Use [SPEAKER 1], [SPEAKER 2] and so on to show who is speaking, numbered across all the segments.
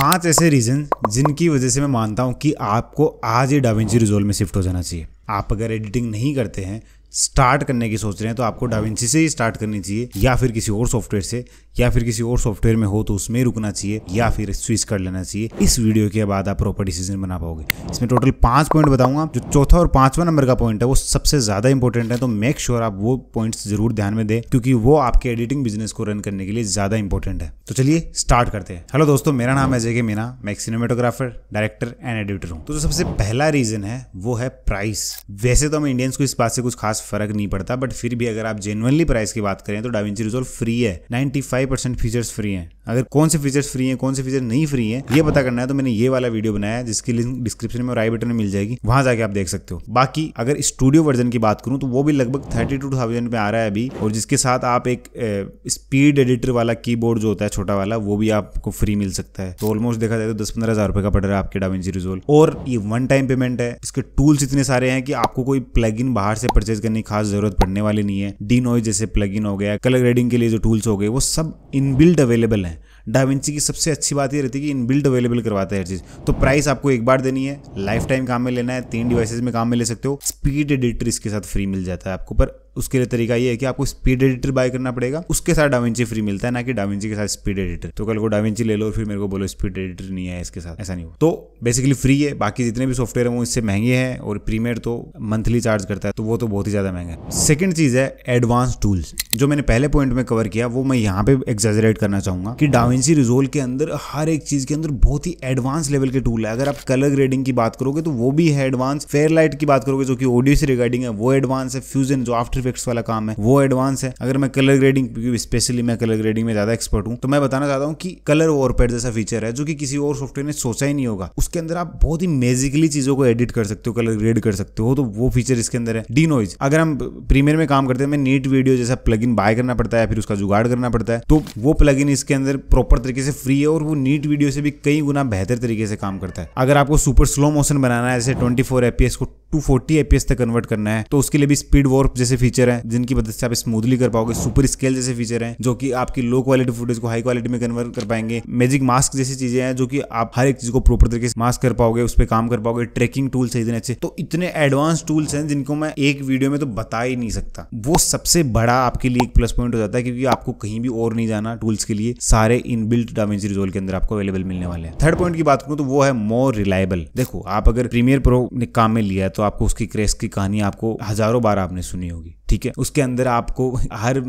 [SPEAKER 1] पांच ऐसे रीज़न जिनकी वजह से मैं मानता हूँ कि आपको आज ही डाविंची रिजोल्व में शिफ्ट हो जाना चाहिए आप अगर एडिटिंग नहीं करते हैं स्टार्ट करने की सोच रहे हैं तो आपको हाँ। डाविंसी से ही स्टार्ट करनी चाहिए या फिर किसी और सॉफ्टवेयर से या फिर किसी और सॉफ्टवेयर में हो तो उसमें रुकना चाहिए या फिर स्विच कर लेना चाहिए इस वीडियो के बाद आप प्रॉपर डिसीजन बना पाओगे इसमें टोटल पांच पॉइंट बताऊंगा जो चौथा और पांचवा नंबर का पॉइंट है वो सबसे ज्यादा इंपॉर्टेंट है तो मेक श्योर sure आप वो पॉइंट्स जरूर ध्यान में दें क्योंकि वो आपके एडिटिंग बिजनेस को रन करने के लिए ज्यादा इंपॉर्टेंट है तो चलिए स्टार्ट करते हैं हेलो दोस्तों मेरा नाम है जय मीना मैं एक सिनेमाटोग्राफर डायरेक्टर एंड एडिटर हूँ तो जो सबसे पहला रीजन है वो है प्राइस वैसे तो हम इंडियंस को इस बात से कुछ खास खास फर्क नहीं पड़ता बट फिर भी अगर आप जेनुअनली प्राइस की बात करें तो डाविंची रिजोल्व फ्री है फाइव परसेंट फीचर्स फ्री हैं अगर कौन से फीचर्स फ्री हैं कौन से फीचर नहीं फ्री हैं ये पता करना है तो मैंने ये वाला वीडियो बनाया है जिसकी लिंक डिस्क्रिप्शन में और आई बटन में मिल जाएगी वहां जाके आप देख सकते हो बाकी अगर स्टूडियो वर्जन की बात करूँ तो वो भी लगभग थर्टी टू थाउजेंड में आ रहा है अभी और जिसके साथ आप एक स्पीड एडिटर वाला की जो होता है छोटा वाला वो भी आपको फ्री मिल सकता है तो ऑलमोस्ट देखा जाए तो दस पंद्रह हजार रुपए का पड़ रहा है आपके डाविन रिजोल और ये वन टाइम पेमेंट है इसके टूल्स इतने सारे हैं कि आपको कोई प्लग इन बाहर से परचेज करने की खास जरूरत पड़ने वाली नहीं है डी नॉइज जैसे प्लग इन हो गया कलर ग्रेडिंग के लिए जो टूल्स हो गए वो सब इनबिल्ड अवेलेबल है डाविंची की सबसे अच्छी बात ये रहती है कि इन बिल्ड अवेलेबल करवाते हैं हर चीज़ तो प्राइस आपको एक बार देनी है लाइफ टाइम काम में लेना है तीन डिवाइसेज में काम में ले सकते हो स्पीड एडिटर इसके साथ फ्री मिल जाता है आपको पर उसके लिए तरीका ये है कि आपको स्पीड एडिटर बाय करना पड़ेगा उसके साथ डाविंची फ्री मिलता है ना कि डाविंची के साथ स्पीड एडिटर तो कल को डाविंची ले लो फिर मेरे को बोलो स्पीड एडिटर नहीं है इसके साथ ऐसा नहीं हो तो बेसिकली फ्री है बाकी जितने भी सॉफ्टवेयर है वो इससे महंगे हैं और प्रीमियर तो मंथली चार्ज करता है तो वो तो बहुत ही ज्यादा महंगा है सेकंड चीज है एडवांस टूल्स जो मैंने पहले पॉइंट में कवर किया वो मैं यहाँ पे एग्जेजरेट करना चाहूंगा कि डाविंसी रिजोल के अंदर हर एक चीज के अंदर बहुत ही एडवांस लेवल के टूल है अगर आप कलर ग्रेडिंग की बात करोगे तो वो भी है एडवांस फेयर लाइट की बात करोगे जो कि ऑडियो से रिगार्डिंग है वो एडवांस है फ्यूजन जो आफ्टर इफेक्ट्स वाला काम है वो एडवांस है अगर मैं कलर ग्रेडिंग क्योंकि स्पेशली मैं कलर ग्रेडिंग में ज्यादा एक्सपर्ट हूँ तो मैं बताना चाहता हूँ कि कलर ओवरपेड जैसा फीचर है जो कि किसी और सॉफ्टवेयर ने सोचा ही नहीं होगा उसके अंदर आप बहुत ही मेजिकली चीजों को एडिट कर सकते हो कलर ग्रेड कर सकते हो तो वो फीचर इसके अंदर है डी नॉइज अगर हम प्रीमियर में काम करते हैं हमें नीट वीडियो जैसा प्लग बाय करना पड़ता है फिर उसका जुगाड़ करना पड़ता है तो वो प्लग इसके अंदर प्रॉपर तरीके से फ्री है और वो नीट वीडियो से भी कई गुना बेहतर तरीके से काम करता है अगर आपको सुपर स्लो मोशन बनाना है जैसे ट्वेंटी फोर एपीएस को टू फोर्टी एपीएस तक कन्वर्ट करना है तो उसके लिए भी स्पीड वॉर्प जैसे फीचर है जिनकी मदद से आप स्मूथली कर पाओगे सुपर स्केल जैसे फीचर है जो की आपकी लो क्वालिटी फुटेज को हाई क्वालिटी में कन्वर्ट कर पाएंगे मैजिक मास्क जैसी चीजें हैं जो की आप हर एक चीज को प्रॉपर तरीके से मास्क कर पाओगे उस पर काम कर पाओगे ट्रेकिंग टूल्स है इतने अच्छे तो इतने एडवांस टूल्स हैं जिनको मैं एक वीडियो में तो बता ही नहीं सकता वो सबसे बड़ा आपके लिए एक प्लस पॉइंट हो जाता है क्योंकि आपको कहीं भी और नहीं जाना टूल्स के लिए सारे इन डामेंसी रिजोल के अंदर आपको अवेलेबल मिलने वाले हैं थर्ड पॉइंट की बात करूँ तो वो है मोर रिलायबल देखो आप अगर प्रीमियर प्रो ने काम में लिया है तो आपको उसकी क्रेस की कहानी आपको हजारों बार आपने सुनी होगी ठीक है उसके अंदर आपको हर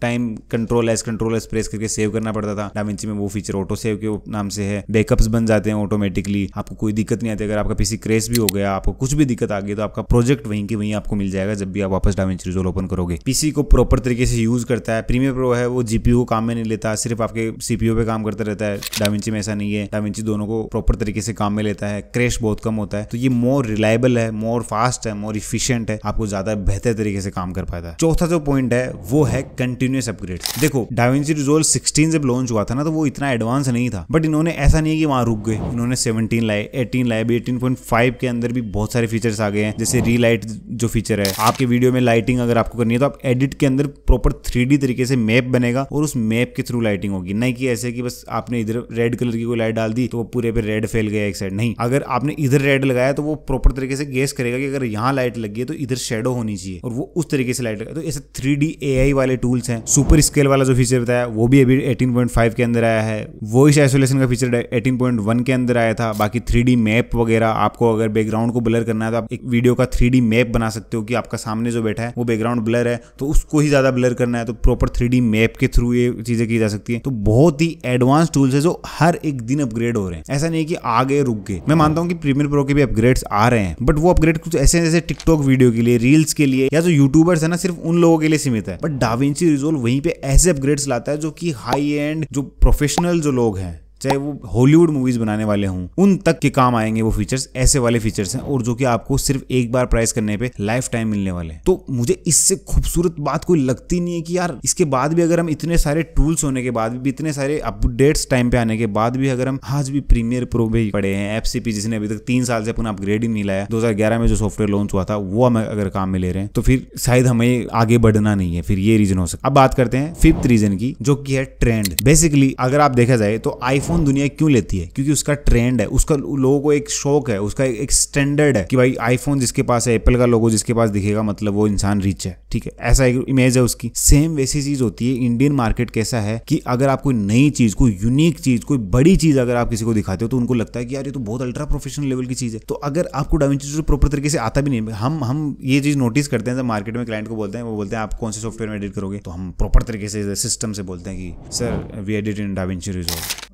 [SPEAKER 1] time control S control S press करके सेव करना पड़ता था डाविंची में वो फीचर ऑटो सेव के नाम से है बैकअप्स बन जाते हैं ऑटोमेटिकली आपको कोई दिक्कत नहीं आती अगर आपका पीसी क्रेश भी हो गया आपको कुछ भी दिक्कत आ गई तो आपका प्रोजेक्ट वहीं के वहीं आपको मिल जाएगा जब भी आप वापस डाविंची रिजोल ओपन करोगे पीसी को प्रॉपर तरीके से यूज करता है प्रीमियर प्रो है वो जीपीयू को काम में नहीं लेता सिर्फ आपके सीपीयू पे काम करता रहता है डाविंची में ऐसा नहीं है डाविंची दोनों को प्रॉपर तरीके से काम में लेता है क्रेश बहुत कम होता है तो ये मोर रिलायबल है मोर फास्ट है मोर इफिशियंट है आपको ज्यादा बेहतर तरीके से काम कर पाया था चौथा जो पॉइंट है वो है कंटिन्यूस अपग्रेड देखो डाविंसी रिजोल सिक्सटीन जब लॉन्च हुआ था ना तो वो इतना एडवांस नहीं था बट इन्होंने ऐसा नहीं है कि वहां रुक गए इन्होंने सेवनटीन लाए एटीन लाए एटीन पॉइंट फाइव के अंदर भी बहुत सारे फीचर्स आ गए हैं जैसे रीलाइट जो फीचर है आपके वीडियो में लाइटिंग अगर आपको करनी है तो आप एडिट के अंदर प्रॉपर थ्री तरीके से मैप बनेगा और उस मैप के थ्रू लाइटिंग होगी नहीं कि ऐसे कि बस आपने इधर रेड कलर की कोई लाइट डाल दी तो वो पूरे पे रेड फैल गया एक साइड नहीं अगर आपने इधर रेड लगाया तो वो प्रॉपर तरीके से गेस करेगा कि अगर यहाँ लाइट लगी है तो इधर शेडो होनी चाहिए और वो उस तरीके स्लाइड तो ऐसे थ्री डी ए आई वाले टूल्स हैं सुपर स्केल वाला जो फीचर बताया वो भी अभी एटीन पॉइंट फाइव के अंदर आया है वॉइस आइसोलेशन का फीचर एटीन पॉइंट वन के अंदर आया था बाकी थ्री डी मैप वगैरह आपको अगर बैकग्राउंड को ब्लर करना है तो आप एक वीडियो का थ्री डी मैप बना सकते हो कि आपका सामने जो बैठा है वो बैकग्राउंड ब्लर है तो उसको ही ज्यादा ब्लर करना है तो प्रॉपर थ्री डी मैप के थ्रू ये चीजें की जा सकती है तो बहुत ही एडवांस टूल्स है जो हर एक दिन अपग्रेड हो रहे हैं ऐसा नहीं कि आगे रुक गए मैं मानता हूँ कि प्रीमियर प्रो के भी अपग्रेड्स आ रहे हैं बट वो अपग्रेड कुछ ऐसे जैसे टिकटॉक वीडियो के लिए रील्स के लिए या जो यूट्यूबर्स है ना सिर्फ उन लोगों के लिए सीमित है बट डाविंची रिजोल्व वहीं पे ऐसे अपग्रेड्स लाता है जो कि हाई एंड जो प्रोफेशनल जो लोग हैं चाहे वो हॉलीवुड मूवीज बनाने वाले हों उन तक के काम आएंगे वो फीचर्स ऐसे वाले फीचर्स हैं और जो कि आपको सिर्फ एक बार प्राइस करने पे लाइफ टाइम मिलने वाले हैं तो मुझे इससे खूबसूरत बात कोई लगती नहीं है कि यार इसके बाद भी अगर हम इतने सारे टूल्स होने के बाद भी इतने सारे अपडेट्स टाइम पे आने के बाद भी अगर हम आज भी प्रीमियर प्रो पे पड़े हैं एफ जिसने अभी तक तीन साल से अपना अपग्रेड ही नहीं लाया दो में जो सॉफ्टवेयर लॉन्च हुआ था वो हम अगर काम में ले रहे हैं तो फिर शायद हमें आगे बढ़ना नहीं है फिर ये रीजन हो सकता अब बात करते हैं फिफ्थ रीजन की जो की है ट्रेंड बेसिकली अगर आप देखा जाए तो आई आईफोन दुनिया क्यों लेती है क्योंकि उसका ट्रेंड है उसका लोगों को एक शौक है उसका एक स्टैंडर्ड है कि भाई आईफोन जिसके पास है एप्पल का लोगो जिसके पास दिखेगा मतलब वो इंसान रिच है ठीक है ऐसा एक इमेज है उसकी सेम वैसी चीज होती है इंडियन मार्केट कैसा है कि अगर आप कोई नई चीज कोई यूनिक चीज कोई बड़ी चीज अगर आप किसी को दिखाते हो तो उनको लगता है कि यार ये तो बहुत अल्ट्रा प्रोफेशनल लेवल की चीज है तो अगर आपको डाविंची जो प्रॉपर तरीके से आता भी नहीं हम हम ये चीज नोटिस करते हैं जब मार्केट में क्लाइंट को बोलते हैं वो बोलते हैं आप कौन से सॉफ्टवेयर में एडिट करोगे तो हम प्रॉपर तरीके से सिस्टम से बोलते हैं कि sir we edit in DaVinci Resolve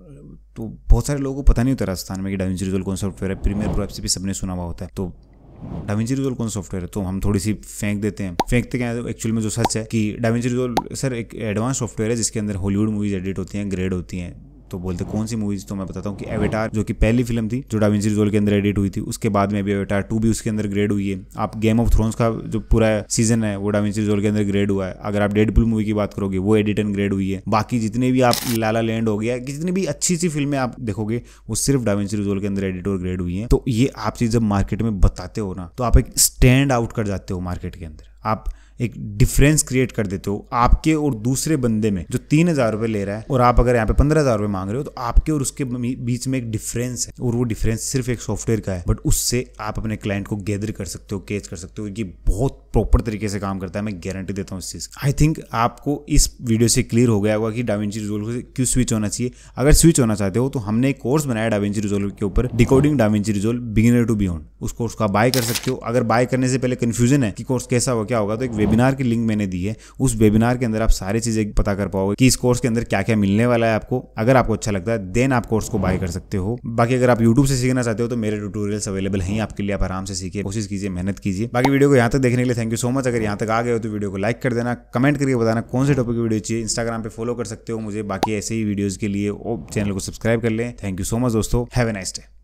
[SPEAKER 1] तो बहुत सारे लोगों को पता नहीं होता राजस्थान में कि डाविंची रिजोल कौन सॉफ्टवेयर है प्रीमियर प्रो एप्सी भी सबने सुना हुआ होता है तो डाविंची रिजोल कौन सॉफ्टवेयर है तो हम थोड़ी सी फेंक देते हैं फेंकते क्या है एक्चुअल में जो सच है कि डाविंची रिजोल सर एक एडवांस सॉफ्टवेयर है जिसके अंदर हॉलीवुड मूवीज एडिट होती हैं ग्रेड होती हैं तो बोलते कौन सी मूवीज तो मैं बताता हूँ कि एवेटार जो कि पहली फिल्म थी जो डाविंसी रिजोल के अंदर एडिट हुई थी उसके बाद में भी एवेटार टू भी उसके अंदर ग्रेड हुई है आप गेम ऑफ थ्रोन्स का जो पूरा सीजन है वो डाविंसी रिजोल के अंदर ग्रेड हुआ है अगर आप पुल मूवी की बात करोगे वो एडिट एंड ग्रेड हुई है बाकी जितने भी आप लाला लैंड हो गया जितनी भी अच्छी अच्छी फिल्में आप देखोगे वो सिर्फ डाविंसी रिजोल के अंदर एडिट और ग्रेड हुई है तो ये आप चीज जब मार्केट में बताते हो ना तो आप एक स्टैंड आउट कर जाते हो मार्केट के अंदर आप एक डिफरेंस क्रिएट कर देते हो आपके और दूसरे बंदे में जो तीन हजार रुपये ले रहा है और आप अगर यहाँ पे पंद्रह हजार रुपये मांग रहे हो तो आपके और उसके बीच में एक डिफरेंस है और वो डिफरेंस सिर्फ एक सॉफ्टवेयर का है बट उससे आप अपने क्लाइंट को गैदर कर सकते हो कैच कर सकते हो ये बहुत प्रॉपर तरीके से काम करता है मैं गारंटी देता हूँ इस चीज़ आई थिंक आपको इस वीडियो से क्लियर हो गया होगा कि डाविंची रिजोल्व क्यों स्विच होना चाहिए अगर स्विच होना चाहते हो तो हमने एक कोर्स बनाया डाविंची रिजोल्व के ऊपर decoding DaVinci Resolve beginner to B उस कोर्स का बाय कर सकते हो अगर बाय करने से पहले कन्फ्यूजन है कि कोर्स कैसा होगा क्या होगा तो एक वेबिनार की लिंक मैंने दी है उस वेबिनार के अंदर आप सारी चीज़ें पता कर पाओगे कि इस कोर्स के अंदर क्या क्या मिलने वाला है आपको अगर आपको अच्छा लगता है देन आप कोर्स को बाय कर सकते हो बाकी अगर आप यूट्यूब से सीखना चाहते हो तो मेरे ट्यूटोरियल्स अवेलेबल हैं आपके लिए आप आराम से सीखिए कोशिश कीजिए मेहनत कीजिए बाकी वीडियो को यहाँ तक देखने के लिए थैंक यू सो मच अगर यहाँ तक आ गए हो तो वीडियो को लाइक कर देना कमेंट करके बताना कौन से टॉपिक की वीडियो चाहिए इंस्टाग्राम पे फॉलो कर सकते हो मुझे बाकी ऐसे ही वीडियोज़ के लिए चैनल को सब्सक्राइब कर लें थैंक यू सो मच दोस्तों हैव ए नाइस डे